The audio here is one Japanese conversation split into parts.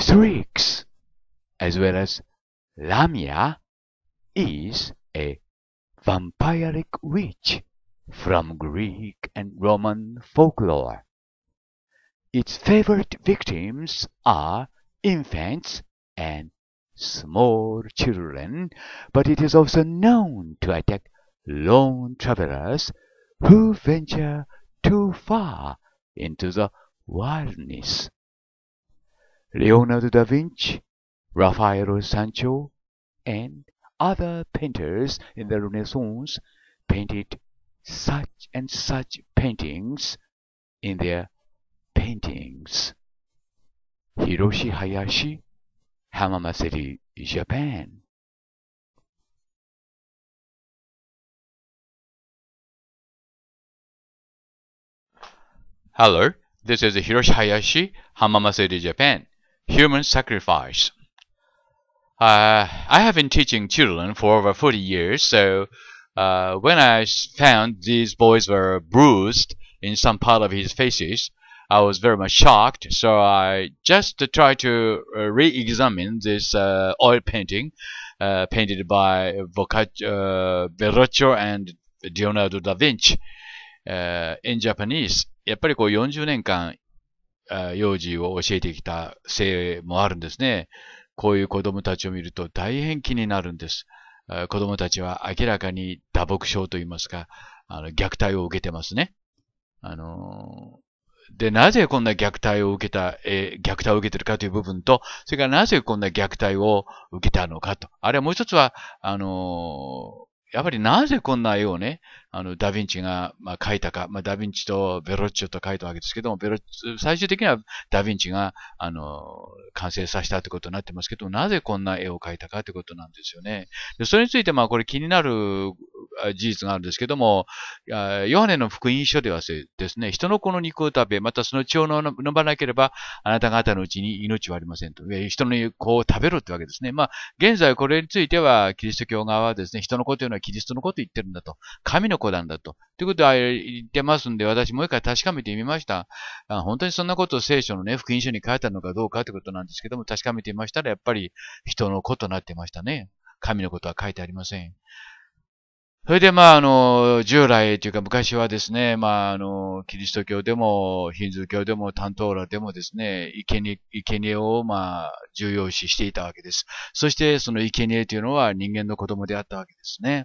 Thrix, as well as Lamia, is a vampiric witch from Greek and Roman folklore. Its favorite victims are infants and small children, but it is also known to attack lone travelers who venture too far into the wilderness. Leonardo da Vinci, Raffaello Sancho, and other painters in the Renaissance painted such and such paintings in their paintings. Hiroshi Hayashi, Hamamatsu, Japan. Hello, this is Hiroshi Hayashi, Hamamatsu, Japan. Human sacrifice. Uh, I have been teaching children for over 40 years, so uh, when I found these boys were bruised in some part of his faces, I was very much shocked. So I just tried to uh, re-examine this uh, oil painting uh, painted by uh, Verrocchio and Leonardo da Vinci in Japanese. やっぱりこう40年間幼児を教えてきたせいもあるんですね。こういう子供たちを見ると大変気になるんです。子供たちは明らかに打撲症と言いますか、あの、虐待を受けてますね。あので、なぜこんな虐待を受けた、え虐待を受けてるかという部分と、それからなぜこんな虐待を受けたのかと。あれはもう一つは、あのやっぱりなぜこんな絵をね、あの、ダヴィンチが、まあ、書いたか、まあ、ダヴィンチとベロッチョと書いたわけですけども、ベロ最終的にはダヴィンチが、あの、完成させたということになってますけども、なぜこんな絵を描いたかということなんですよね。でそれについて、まあ、これ気になる事実があるんですけども、ヨハネの福音書ではですね、人の子の肉を食べ、またその血を飲まなければ、あなた方のうちに命はありませんと。人の子を食べろってわけですね。まあ、現在これについては、キリスト教側はですね、人の子というのはキリストの子と言ってるんだと。神の子なんだと。ということは言ってますんで、私もう一回確かめてみました。あ本当にそんなことを聖書のね、福音書に書いたのかどうかということなんですけども、確かめてみましたら、やっぱり人の子となってましたね。神のことは書いてありません。それで、まあ、あの、従来というか昔はですね、まあ、あの、キリスト教でも、ヒンズー教でも、担当らでもですね、生贄、生贄を、まあ、重要視していたわけです。そして、その生贄というのは人間の子供であったわけですね。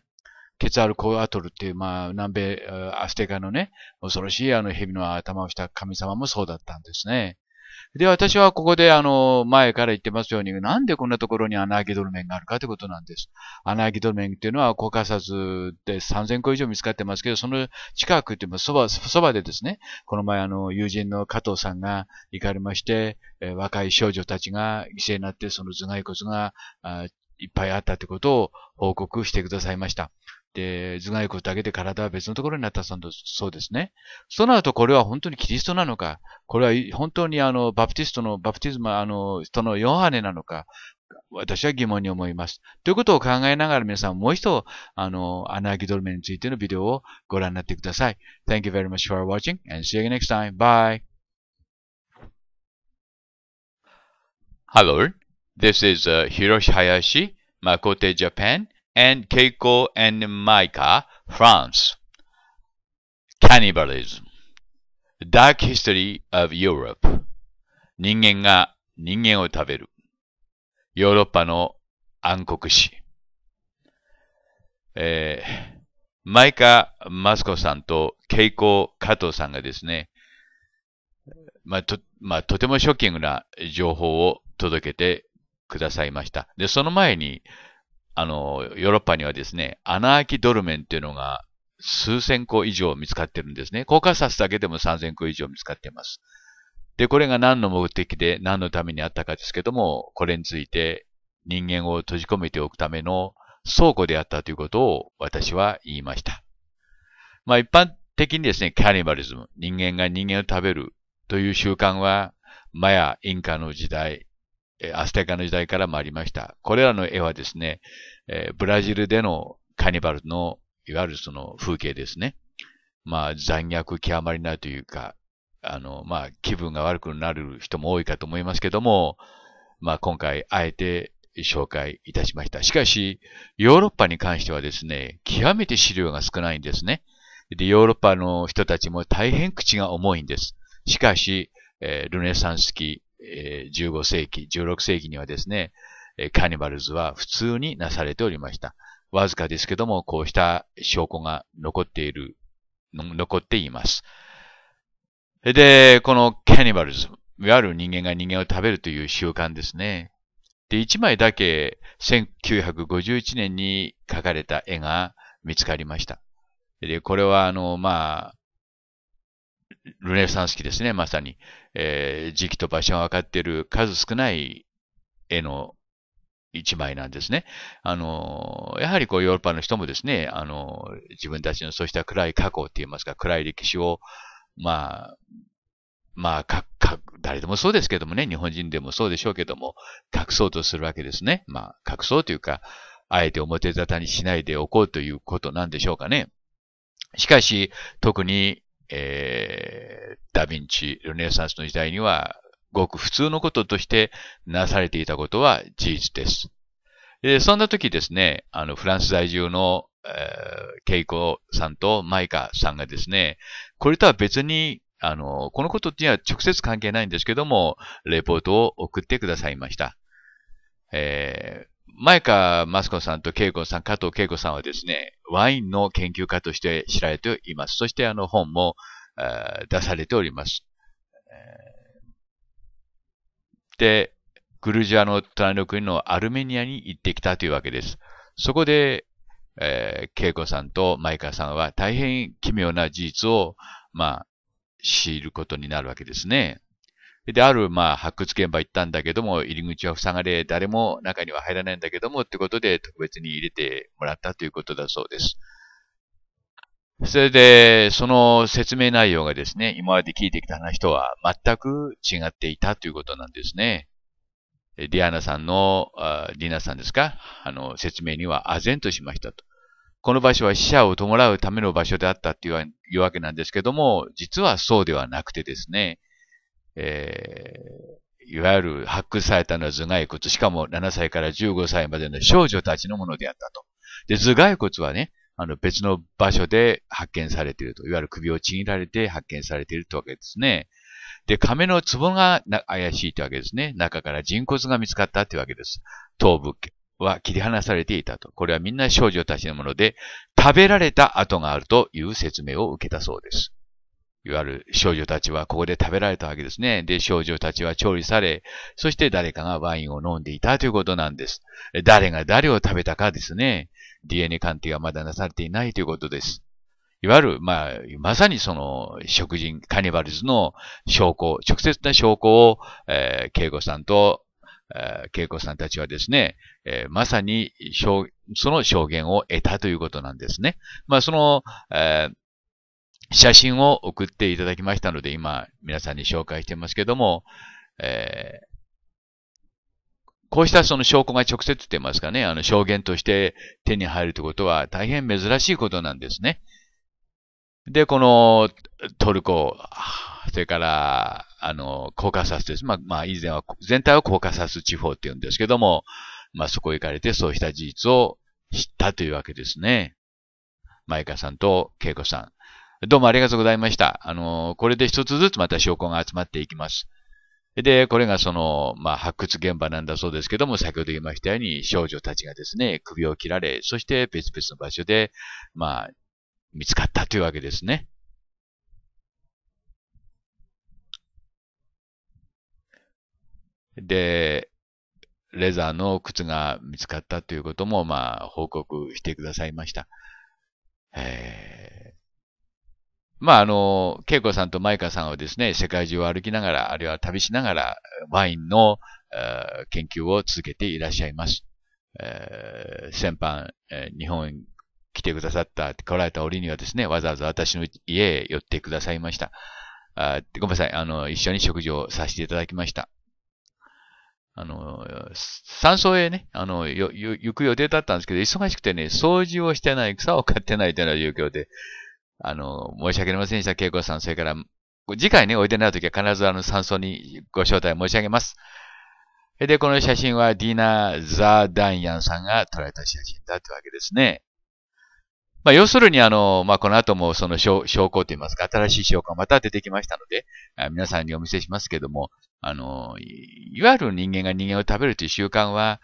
ケツアルコアトルっていう、まあ、南米、アステカのね、恐ろしいあの蛇の頭をした神様もそうだったんですね。で、私はここで、あの、前から言ってますように、なんでこんなところに穴あきドルメンがあるかということなんです。穴あきドルメンっていうのは、コカサスで3000個以上見つかってますけど、その近くっていうのそば、そばでですね、この前、あの、友人の加藤さんが行かれまして、えー、若い少女たちが犠牲になって、その頭蓋骨が、いっぱいあったということを報告してくださいました。で、頭蓋骨だけで体は別のところになったそうですね。そうなるとこれは本当にキリストなのか、これは本当にあの、バプティストの、バプティズム、あの、人のヨハネなのか、私は疑問に思います。ということを考えながら皆さんもう一度、あの、アナードルメについてのビデオをご覧になってください。Thank you very much for watching and see you n next time. Bye! Hello, this is、uh, Hiroshi Hayashi, Makote Japan. and Keiko and m i c a France. Cannibalism. Dark History of Europe. 人間が人間を食べる。ヨーロッパの暗黒史。えー、マイカ・マスコさんとケイコ・加藤さんがですね、まあ、と、まあ、とてもショッキングな情報を届けてくださいました。で、その前に、あの、ヨーロッパにはですね、アナきキドルメンっていうのが数千個以上見つかってるんですね。コーカサスだけでも3000個以上見つかっています。で、これが何の目的で何のためにあったかですけども、これについて人間を閉じ込めておくための倉庫であったということを私は言いました。まあ一般的にですね、キャニバリズム、人間が人間を食べるという習慣は、マヤ、インカの時代、アステカの時代からもありました。これらの絵はですね、えブラジルでのカニバルの、いわゆるその風景ですね。まあ残虐極まりないというか、あの、まあ気分が悪くなる人も多いかと思いますけども、まあ今回あえて紹介いたしました。しかし、ヨーロッパに関してはですね、極めて資料が少ないんですね。で、ヨーロッパの人たちも大変口が重いんです。しかし、えー、ルネサンス期、15世紀、16世紀にはですね、カニバルズは普通になされておりました。わずかですけども、こうした証拠が残っている、残っています。で、このカニバルズ、いわゆる人間が人間を食べるという習慣ですね。で、一枚だけ1951年に描かれた絵が見つかりました。で、これはあの、まあ、ルネサンス期ですね、まさに。えー、時期と場所が分かっている数少ない絵の一枚なんですね。あの、やはりこうヨーロッパの人もですね、あの、自分たちのそうした暗い過去って言いますか、暗い歴史を、まあ、まあ、か、か、誰でもそうですけどもね、日本人でもそうでしょうけども、隠そうとするわけですね。まあ、隠そうというか、あえて表沙汰にしないでおこうということなんでしょうかね。しかし、特にえー、ダヴィンチ、ルネサンスの時代には、ごく普通のこととしてなされていたことは事実です。でそんな時ですね、あの、フランス在住の、えー、ケイコさんとマイカさんがですね、これとは別に、あの、このことには直接関係ないんですけども、レポートを送ってくださいました。えー、前川マスコさんと恵子さん、加藤恵子さんはですね、ワインの研究家として知られています。そしてあの本も出されております。で、グルジアの隣の国のアルメニアに行ってきたというわけです。そこで、えー、恵子さんとマイカさんは大変奇妙な事実を、まあ、知ることになるわけですね。で、ある、まあ、発掘現場行ったんだけども、入り口は塞がれ、誰も中には入らないんだけども、ってことで特別に入れてもらったということだそうです。それで、その説明内容がですね、今まで聞いてきた話とは全く違っていたということなんですね。ディアナさんの、あディナさんですかあの、説明には唖然としましたと。この場所は死者を弔うための場所であったっていうわけなんですけども、実はそうではなくてですね、えー、いわゆる発掘されたのは頭蓋骨、しかも7歳から15歳までの少女たちのものであったと。で、頭蓋骨はね、あの別の場所で発見されていると。いわゆる首をちぎられて発見されているというわけですね。で、亀の壺が怪しいというわけですね。中から人骨が見つかったというわけです。頭部は切り離されていたと。これはみんな少女たちのもので、食べられた跡があるという説明を受けたそうです。いわゆる少女たちはここで食べられたわけですね。で、少女たちは調理され、そして誰かがワインを飲んでいたということなんです。誰が誰を食べたかですね。DNA 鑑定がまだなされていないということです。いわゆる、まあ、まさにその、食人、カニバルズの証拠、直接な証拠を、えー、恵子さんと、えー、恵子さんたちはですね、えー、まさに、その証言を得たということなんですね。まあ、その、えー写真を送っていただきましたので、今、皆さんに紹介してますけども、えーこうしたその証拠が直接って言いますかね、あの証言として手に入るということは大変珍しいことなんですね。で、このトルコ、それから、あの、コーカサスです。まあ、まあ、以前は、全体をコーカサス地方って言うんですけども、まあ、そこ行かれてそうした事実を知ったというわけですね。マイカさんとケイコさん。どうもありがとうございました。あの、これで一つずつまた証拠が集まっていきます。で、これがその、まあ、発掘現場なんだそうですけども、先ほど言いましたように、少女たちがですね、首を切られ、そして別々の場所で、まあ、見つかったというわけですね。で、レザーの靴が見つかったということも、まあ、報告してくださいました。えーまあ、あの、恵子さんとマイカさんはですね、世界中を歩きながら、あるいは旅しながら、ワインの研究を続けていらっしゃいます。えー、先般、えー、日本来てくださった、来られた折にはですね、わざわざ私の家へ寄ってくださいました。あごめんなさい、あの、一緒に食事をさせていただきました。あの、山荘へね、あの、よ、よ、行く予定だったんですけど、忙しくてね、掃除をしてない、草を刈ってないというような状況で、あの、申し訳ありませんでした、恵子さん。それから、次回ね、おいでになるときは必ずあの、山荘にご招待申し上げます。で、この写真はディナ・ザ・ダイアンさんが撮られた写真だというわけですね。まあ、要するに、あの、まあ、この後もその証証拠といいますか、新しい証拠がまた出てきましたので、皆さんにお見せしますけども、あの、いわゆる人間が人間を食べるという習慣は、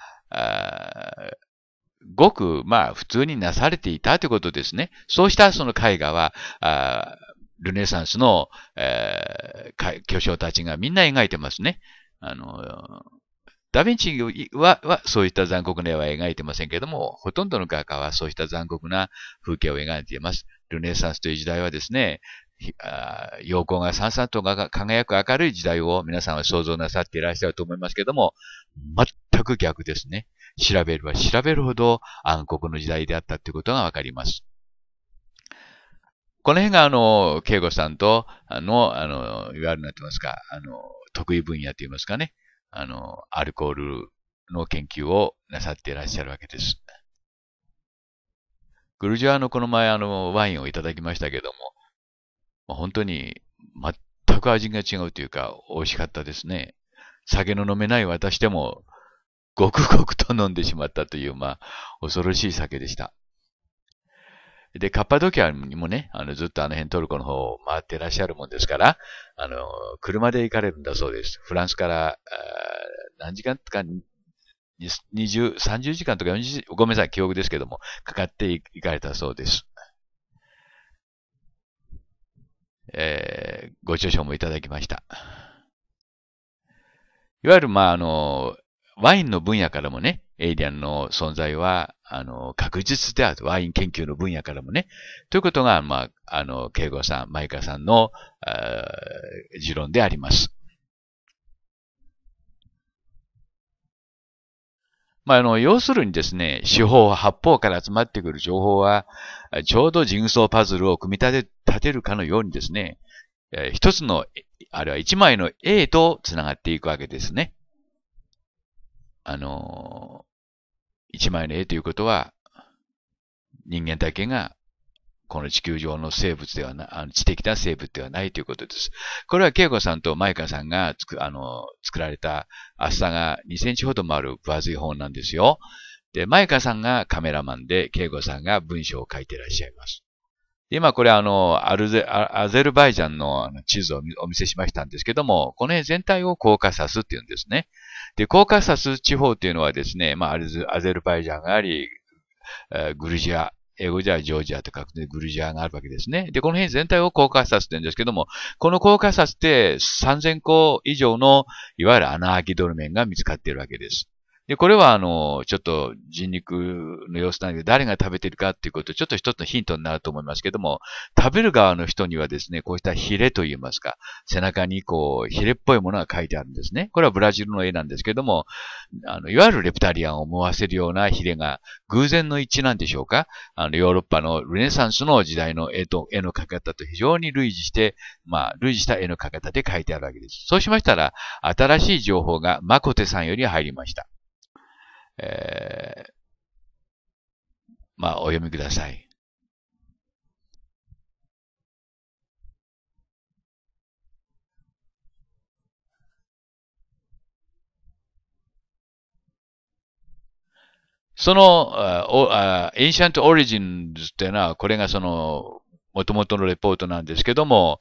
ごく、まあ、普通になされていたということですね。そうしたその絵画は、あルネサンスの、えー、巨匠たちがみんな描いてますね。あの、ダヴィンチははそういった残酷な絵は描いてませんけども、ほとんどの画家はそうした残酷な風景を描いています。ルネサンスという時代はですね、陽光がさんさんと輝く明るい時代を皆さんは想像なさっていらっしゃると思いますけども、全く逆ですね。調べれば調べるほど暗黒の時代であったということがわかります。この辺が、あの、慶吾さんとの、あの、いわゆるなってますか、あの、得意分野と言いますかね、あの、アルコールの研究をなさっていらっしゃるわけです。グルジアのこの前、あの、ワインをいただきましたけども、本当に全く味が違うというか、美味しかったですね。酒の飲めない私でも、ごくごくと飲んでしまったという、まあ、恐ろしい酒でした。で、カッパドキアにもね、あの、ずっとあの辺トルコの方を回ってらっしゃるもんですから、あの、車で行かれるんだそうです。フランスから、何時間とか、20、30時間とか40ごめんなさい、記憶ですけども、かかって行かれたそうです。えー、ご著書もいただきました。いわゆる、まあ、あの、ワインの分野からもね、エイリアンの存在は、あの、確実である。ワイン研究の分野からもね。ということが、まあ、あの、慶吾さん、マイカさんの、持論であります。まあ、あの、要するにですね、四方八方から集まってくる情報は、ちょうどジグソーパズルを組み立て、立てるかのようにですね、え一つの、あれは一枚の A と繋がっていくわけですね。あの、一枚の絵ということは、人間だけが、この地球上の生物ではな、あの知的な生物ではないということです。これは恵子さんとマイカさんが作、あの、作られた厚さが2センチほどもある分厚い本なんですよ。で、マイカさんがカメラマンで、恵子さんが文章を書いていらっしゃいます。今これあの、アルゼ、アゼルバイジャンの地図をお見せしましたんですけども、この辺全体をコーカサスっていうんですね。で、コーカサス地方っていうのはですね、まあ、アゼルバイジャンがあり、グルジア、英語ジはジョージアと書くでグルジアがあるわけですね。で、この辺全体をコーカサスって言うんですけども、このコーカサスって3000個以上の、いわゆる穴あきドルメンが見つかっているわけです。で、これはあの、ちょっと人肉の様子なんで誰が食べてるかっていうことちょっと一つのヒントになると思いますけども、食べる側の人にはですね、こうしたヒレと言いますか、背中にこう、ヒレっぽいものが書いてあるんですね。これはブラジルの絵なんですけども、あの、いわゆるレプタリアンを思わせるようなヒレが偶然の一致なんでしょうかあの、ヨーロッパのルネサンスの時代の絵と、絵の描き方と非常に類似して、まあ、類似した絵の描き方で書いてあるわけです。そうしましたら、新しい情報がマコテさんより入りました。えー、まあ、お読みください。その、エンシャントオリジンズっていうのは、これがその、もともとのレポートなんですけども、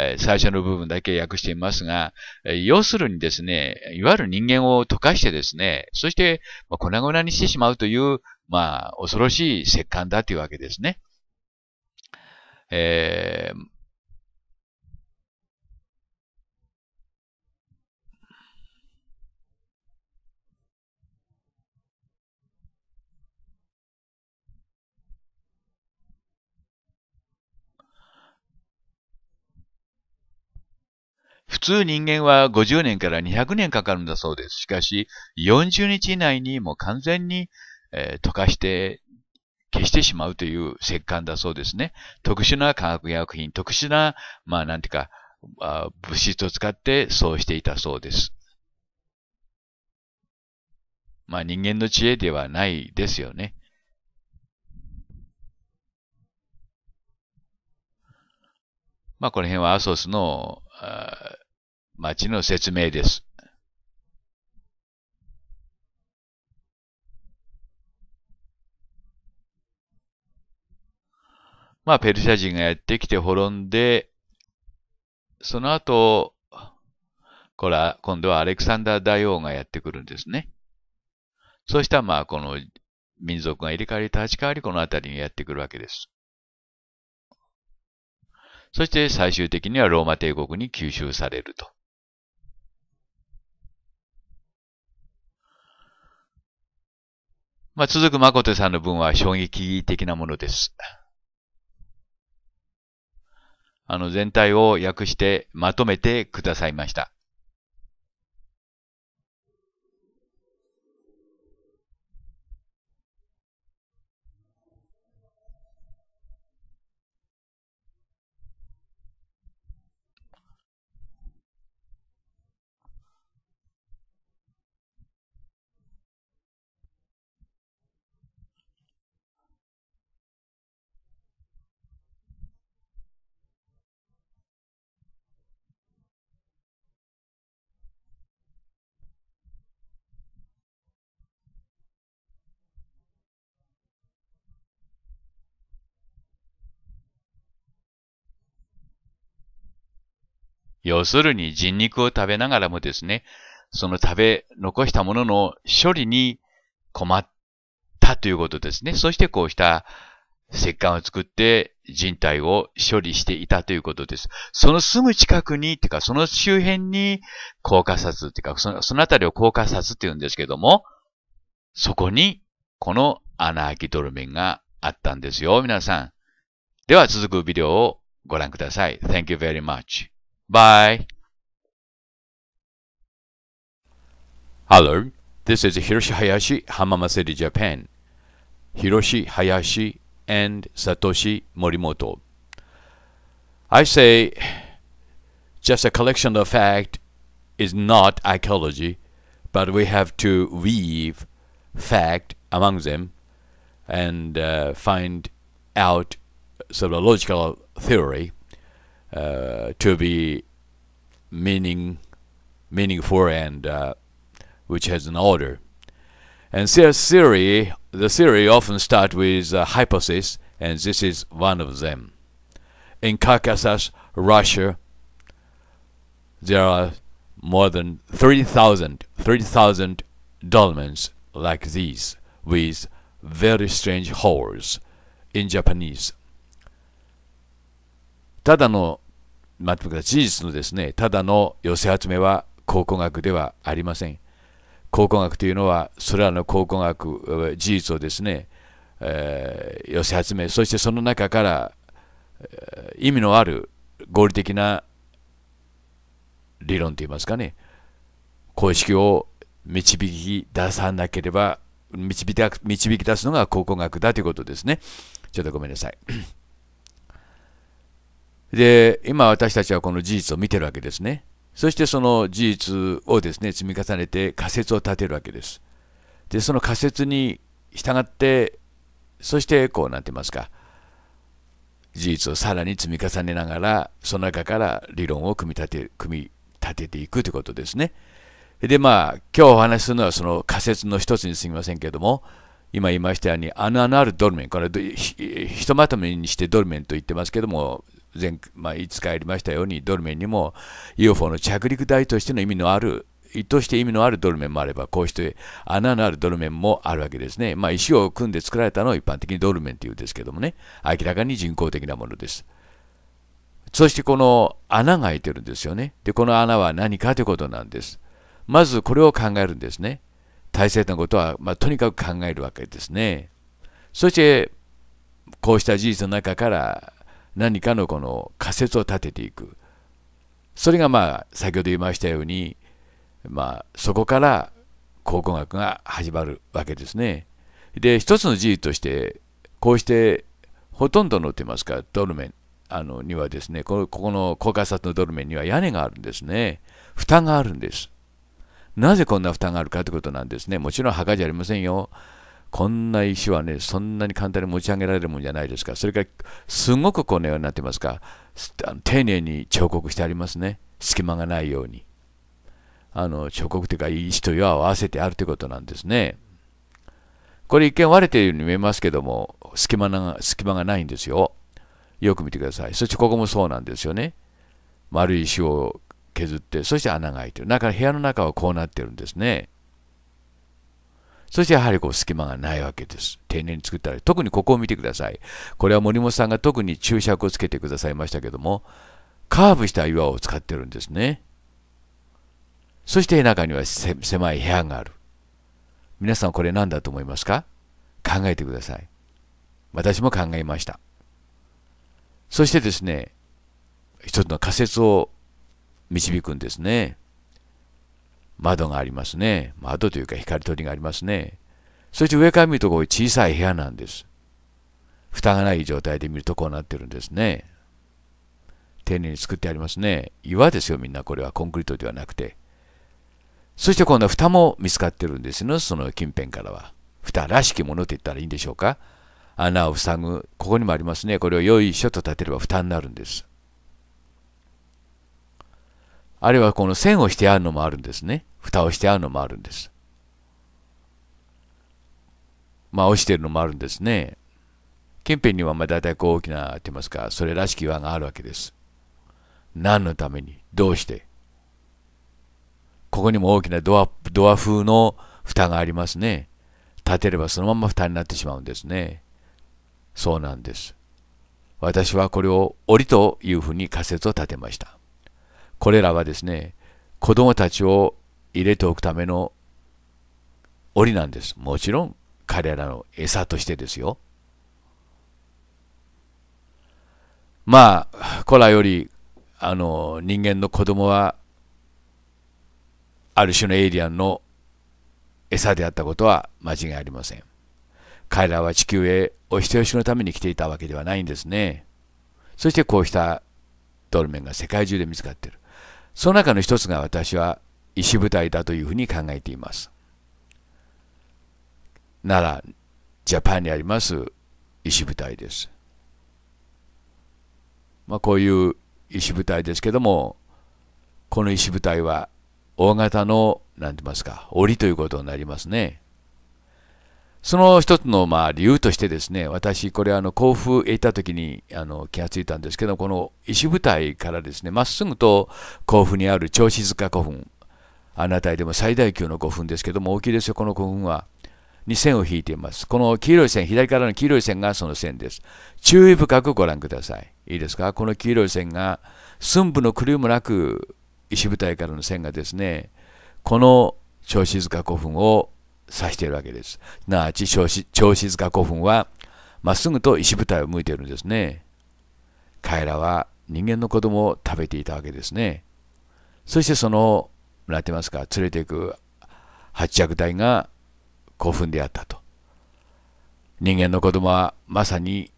え最初の部分だけ訳していますが、え要するにですね、いわゆる人間を溶かしてですね、そして、ま粉々にしてしまうという、まあ、恐ろしい石棺だというわけですね。えー通人間は50年から200年かかるんだそうです。しかし、40日以内にもう完全に、えー、溶かして消してしまうという石棺だそうですね。特殊な化学薬品、特殊な、まあなんていうか、あ物質を使ってそうしていたそうです。まあ人間の知恵ではないですよね。まあこの辺はアソスの町の説明です。まあ、ペルシャ人がやってきて滅んで、その後、これは、今度はアレクサンダー大王がやってくるんですね。そうしたら、まあ、この民族が入れ替わり立ち替わり、この辺りにやってくるわけです。そして最終的にはローマ帝国に吸収されると。まあ、続く誠さんの文は衝撃的なものです。あの、全体を訳してまとめてくださいました。要するに人肉を食べながらもですね、その食べ残したものの処理に困ったということですね。そしてこうした石棺を作って人体を処理していたということです。そのすぐ近くに、てかその周辺に高架殺っていうか、そのそのあたりを高架殺って言うんですけども、そこにこの穴開きドルメンがあったんですよ、皆さん。では続くビデオをご覧ください。Thank you very much. Bye. Hello, this is Hiroshi Hayashi, Hamama Japan. Hiroshi Hayashi and Satoshi Morimoto. I say just a collection of fact is not archaeology, but we have to weave fact among them and uh, find out uh, sort of logical theory uh, to be meaning meaningful and uh, which has an order. And theory, the theory often starts with a hypothesis, and this is one of them. In Caucasus, Russia, there are more than 30,000 dolmens like these with very strange holes in Japanese ただの、まあ、事実のですね、ただの寄せ集めは考古学ではありません。考古学というのは、それらの考古学、事実をですね、えー、寄せ集め、そしてその中から、えー、意味のある合理的な理論といいますかね、公式を導き出さなければ導き出すのが考古学だということですね。ちょっとごめんなさい。で、今私たちはこの事実を見てるわけですね。そしてその事実をですね、積み重ねて仮説を立てるわけです。で、その仮説に従って、そしてこうなってますか。事実をさらに積み重ねながら、その中から理論を組み立て、組み立てていくということですね。で、まあ、今日お話しするのはその仮説の一つにすぎませんけれども、今言いましたように、穴のあるドルメン、これひ、ひとまとめにしてドルメンと言ってますけども、前、まあ、いつかやりましたようにドルメンにも UFO の着陸台としての意味のある意図して意味のあるドルメンもあれば、こうして穴のあるドルメンもあるわけですね。まあ、石を組んで作られたのを一般的にドルメンというんですけどもね、明らかに人工的なものです。そしてこの穴が開いてるんですよね。で、この穴は何かということなんです。まずこれを考えるんですね。大切なことは、まあ、とにかく考えるわけですね。そして、こうした事実の中から何かのこの仮説を立てていくそれがまあ先ほど言いましたようにまあそこから考古学が始まるわけですねで一つの事実としてこうしてほとんどのといいますかドルメンあのにはですねここの高架札のドルメンには屋根があるんですね蓋があるんですなぜこんな蓋があるかということなんですねもちろん墓じゃありませんよこんな石はね、そんなに簡単に持ち上げられるもんじゃないですか。それから、すごくこのようになってますか、丁寧に彫刻してありますね。隙間がないように。あの彫刻というか、石と岩を合わせてあるということなんですね。これ一見割れているように見えますけども、隙間が隙間がないんですよ。よく見てください。そしてここもそうなんですよね。丸い石を削って、そして穴が開いてる。だから部屋の中はこうなってるんですね。そしてやはりこう隙間がないわけです。丁寧に作ったら、特にここを見てください。これは森本さんが特に注釈をつけてくださいましたけども、カーブした岩を使ってるんですね。そして中には狭い部屋がある。皆さんこれ何だと思いますか考えてください。私も考えました。そしてですね、一つの仮説を導くんですね。窓がありますね。窓というか光取りがありますね。そして上から見るとこう小さい部屋なんです。蓋がない状態で見るとこうなってるんですね。丁寧に作ってありますね。岩ですよ、みんな。これはコンクリートではなくて。そして今度は蓋も見つかってるんですね、その近辺からは。蓋らしきものと言ったらいいんでしょうか。穴を塞ぐ。ここにもありますね。これをよいしょと立てれば蓋になるんです。あるいはこの線をしてあるのもあるんですね。蓋をしてあるのもあるんです。まあ、落ちてるのもあるんですね。近辺にはまあ大体こう大きな、ってますか、それらしき輪があるわけです。何のためにどうしてここにも大きなドア、ドア風の蓋がありますね。立てればそのまま蓋になってしまうんですね。そうなんです。私はこれを檻というふうに仮説を立てました。これらはですね、子供たちを入れておくための檻なんです。もちろん彼らの餌としてですよ。まあ、古来よりあの人間の子供はある種のエイリアンの餌であったことは間違いありません。彼らは地球へお人よしのために来ていたわけではないんですね。そしてこうしたドルメンが世界中で見つかっている。その中の一つが私は石舞台だというふうに考えています。奈良、ジャパンにあります石舞台です。まあ、こういう石舞台ですけども、この石舞台は大型の、なんて言いますか、檻ということになりますね。その一つのまあ理由としてですね、私、これあの甲府へ行った時にあの気がついたんですけど、この石舞台からですね、まっすぐと甲府にある銚子塚古墳、あなたへでも最大級の古墳ですけども、大きいですよ、この古墳は。に線を引いています。この黄色い線、左からの黄色い線がその線です。注意深くご覧ください。いいですかこの黄色い線が、寸分の狂いもなく、石舞台からの線がですね、この小子塚古墳を指しているわけです。すなあち小静塚古墳は、まっすぐと石舞台を向いているんですね。彼らは人間の子供を食べていたわけですね。そしてそのラテマますか、連れていく八着隊が興奮であったと。人間の子供はまさに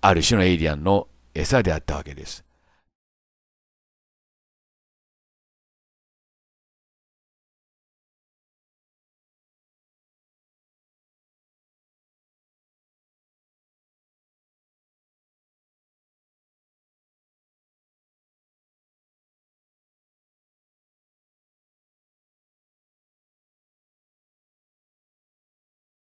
ある種のエイリアンの餌であったわけです。